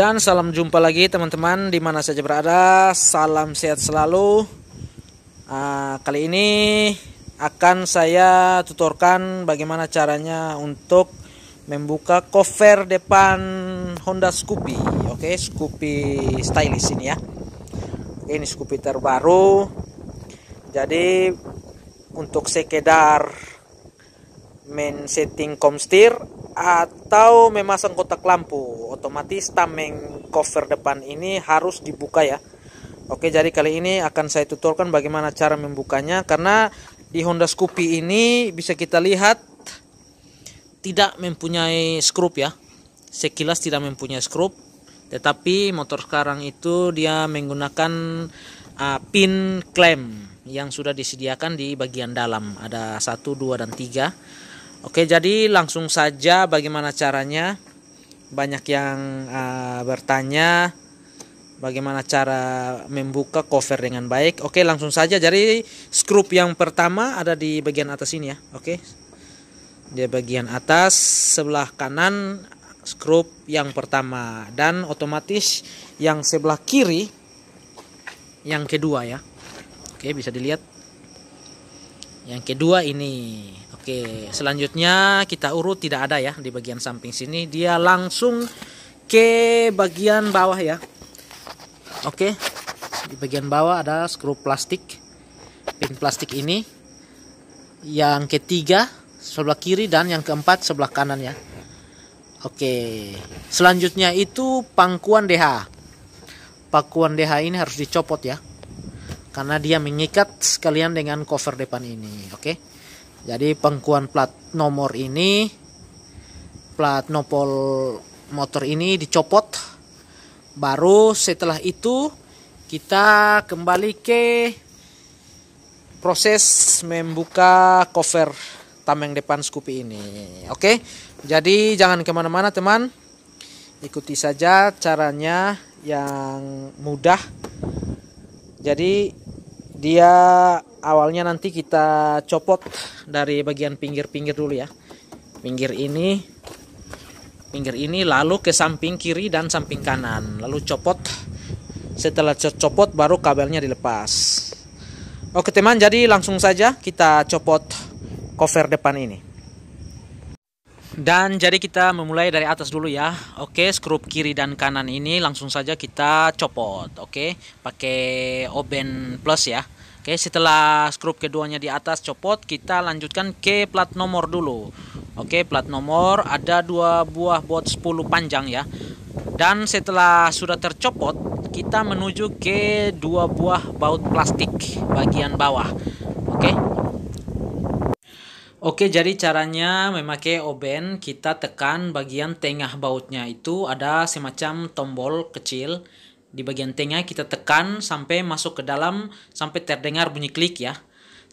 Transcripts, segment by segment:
Dan salam jumpa lagi teman-teman di mana saja berada. Salam sehat selalu. Uh, kali ini akan saya tutorkan bagaimana caranya untuk membuka cover depan Honda Scoopy. Oke, okay, Scoopy stylish ini ya. ini Scoopy terbaru. Jadi untuk sekedar men setting komstir atau memasang kotak lampu otomatis tameng cover depan ini harus dibuka ya Oke jadi kali ini akan saya tutorkan bagaimana cara membukanya karena di Honda Scoopy ini bisa kita lihat tidak mempunyai skrup ya sekilas tidak mempunyai skrup tetapi motor sekarang itu dia menggunakan uh, pin clamp yang sudah disediakan di bagian dalam ada satu dua dan tiga Oke, jadi langsung saja bagaimana caranya. Banyak yang uh, bertanya bagaimana cara membuka cover dengan baik. Oke, langsung saja. Jadi skrup yang pertama ada di bagian atas ini ya. Oke. Di bagian atas sebelah kanan skrup yang pertama dan otomatis yang sebelah kiri yang kedua ya. Oke, bisa dilihat yang kedua ini oke selanjutnya kita urut tidak ada ya di bagian samping sini dia langsung ke bagian bawah ya oke di bagian bawah ada skru plastik pin plastik ini yang ketiga sebelah kiri dan yang keempat sebelah kanan ya oke selanjutnya itu pangkuan DH pangkuan DH ini harus dicopot ya karena dia mengikat sekalian dengan cover depan ini oke okay? jadi pengkuan plat nomor ini plat nopol motor ini dicopot baru setelah itu kita kembali ke proses membuka cover tameng depan Scoopy ini oke okay? jadi jangan kemana-mana teman ikuti saja caranya yang mudah jadi dia awalnya nanti kita copot dari bagian pinggir-pinggir dulu ya pinggir ini pinggir ini lalu ke samping kiri dan samping kanan lalu copot setelah copot baru kabelnya dilepas oke teman jadi langsung saja kita copot cover depan ini dan jadi kita memulai dari atas dulu ya. Oke, skrup kiri dan kanan ini langsung saja kita copot. Oke, pakai oben plus ya. Oke, setelah skrup keduanya di atas copot, kita lanjutkan ke plat nomor dulu. Oke, plat nomor ada dua buah bot 10 panjang ya. Dan setelah sudah tercopot, kita menuju ke dua buah baut plastik bagian bawah. Oke. Oke, jadi caranya memakai oben kita tekan bagian tengah bautnya itu ada semacam tombol kecil di bagian tengah kita tekan sampai masuk ke dalam sampai terdengar bunyi klik ya.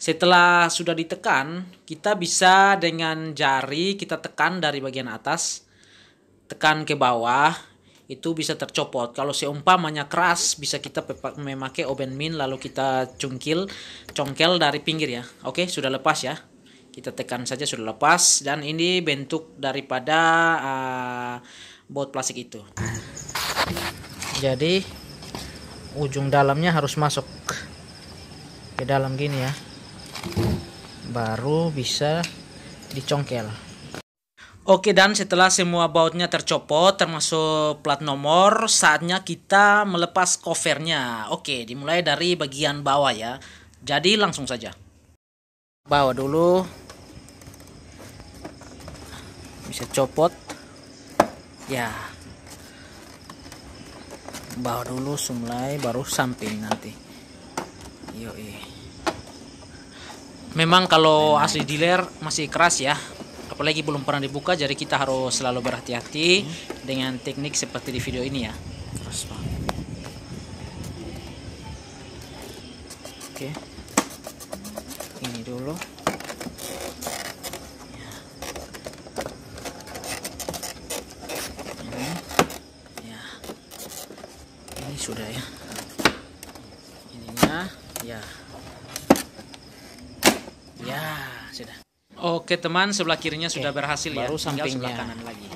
Setelah sudah ditekan, kita bisa dengan jari kita tekan dari bagian atas tekan ke bawah itu bisa tercopot. Kalau seumpamanya keras bisa kita memakai oben min lalu kita cungkil congkel dari pinggir ya. Oke, sudah lepas ya kita tekan saja sudah lepas dan ini bentuk daripada uh, eh, baut plastik itu jadi ujung dalamnya harus masuk ke dalam gini ya baru bisa dicongkel Oke dan setelah semua bautnya tercopot termasuk plat nomor saatnya kita melepas covernya Oke dimulai dari bagian bawah ya jadi langsung saja bawa dulu bisa copot ya bawa dulu semulai baru samping nanti yoi memang kalau asli dealer masih keras ya apalagi belum pernah dibuka jadi kita harus selalu berhati-hati hmm. dengan teknik seperti di video ini ya keras banget oke ini dulu sudah ya ininya ya ya sudah oke teman sebelah kirinya oke, sudah berhasil baru ya baru sampingnya sebelah kanan lagi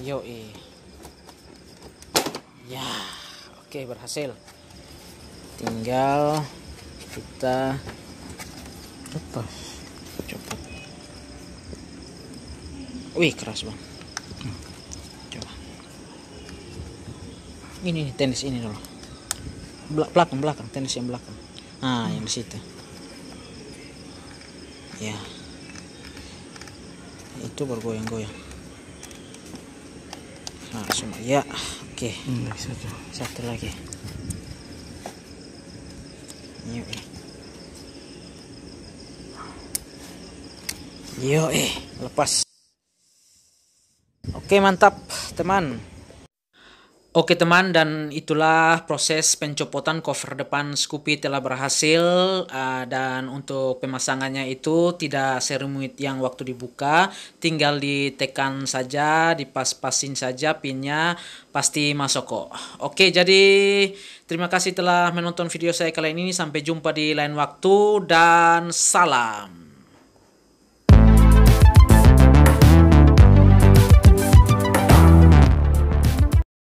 yo eh ya oke berhasil tinggal kita apa cepat wih keras banget coba ini nih tenis ini dulu belakang belakang tenis yang belakang nah hmm. yang di situ ya itu bergoyang-goyang nah semua ya oke hmm, satu. satu lagi yuk eh. Yo eh lepas Oke mantap teman. Oke teman dan itulah proses pencopotan cover depan Scoopy telah berhasil uh, dan untuk pemasangannya itu tidak serumit yang waktu dibuka tinggal ditekan saja dipas-pasin saja pinnya pasti masuk kok. Oke jadi terima kasih telah menonton video saya kali ini sampai jumpa di lain waktu dan salam.